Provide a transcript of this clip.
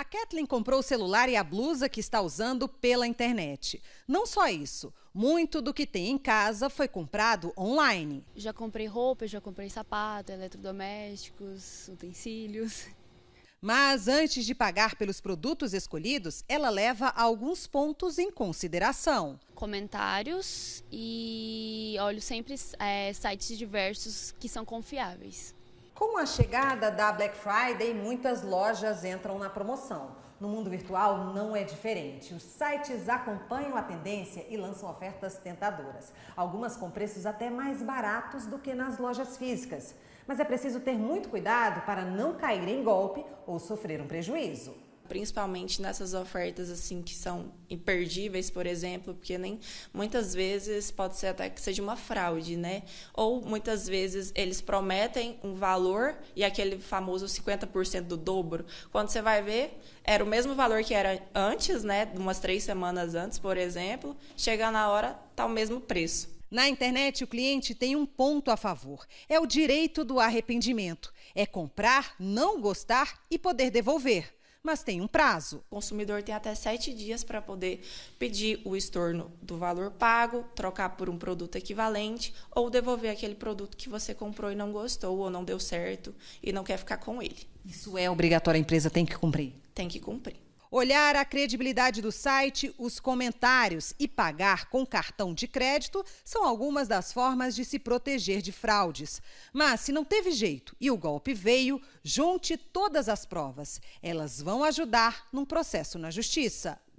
A Kathleen comprou o celular e a blusa que está usando pela internet. Não só isso, muito do que tem em casa foi comprado online. Já comprei roupa, já comprei sapato, eletrodomésticos, utensílios. Mas antes de pagar pelos produtos escolhidos, ela leva alguns pontos em consideração. Comentários e olho sempre é, sites diversos que são confiáveis. Com a chegada da Black Friday, muitas lojas entram na promoção. No mundo virtual não é diferente. Os sites acompanham a tendência e lançam ofertas tentadoras, algumas com preços até mais baratos do que nas lojas físicas. Mas é preciso ter muito cuidado para não cair em golpe ou sofrer um prejuízo principalmente nessas ofertas assim que são imperdíveis, por exemplo, porque nem muitas vezes pode ser até que seja uma fraude, né? Ou muitas vezes eles prometem um valor e aquele famoso 50% do dobro. Quando você vai ver, era o mesmo valor que era antes, né? Umas três semanas antes, por exemplo. Chega na hora, tá o mesmo preço. Na internet, o cliente tem um ponto a favor: é o direito do arrependimento. É comprar, não gostar e poder devolver mas tem um prazo. O consumidor tem até sete dias para poder pedir o estorno do valor pago, trocar por um produto equivalente ou devolver aquele produto que você comprou e não gostou ou não deu certo e não quer ficar com ele. Isso é obrigatório, a empresa tem que cumprir? Tem que cumprir olhar a credibilidade do site, os comentários e pagar com cartão de crédito são algumas das formas de se proteger de fraudes. Mas se não teve jeito e o golpe veio, junte todas as provas. Elas vão ajudar num processo na justiça.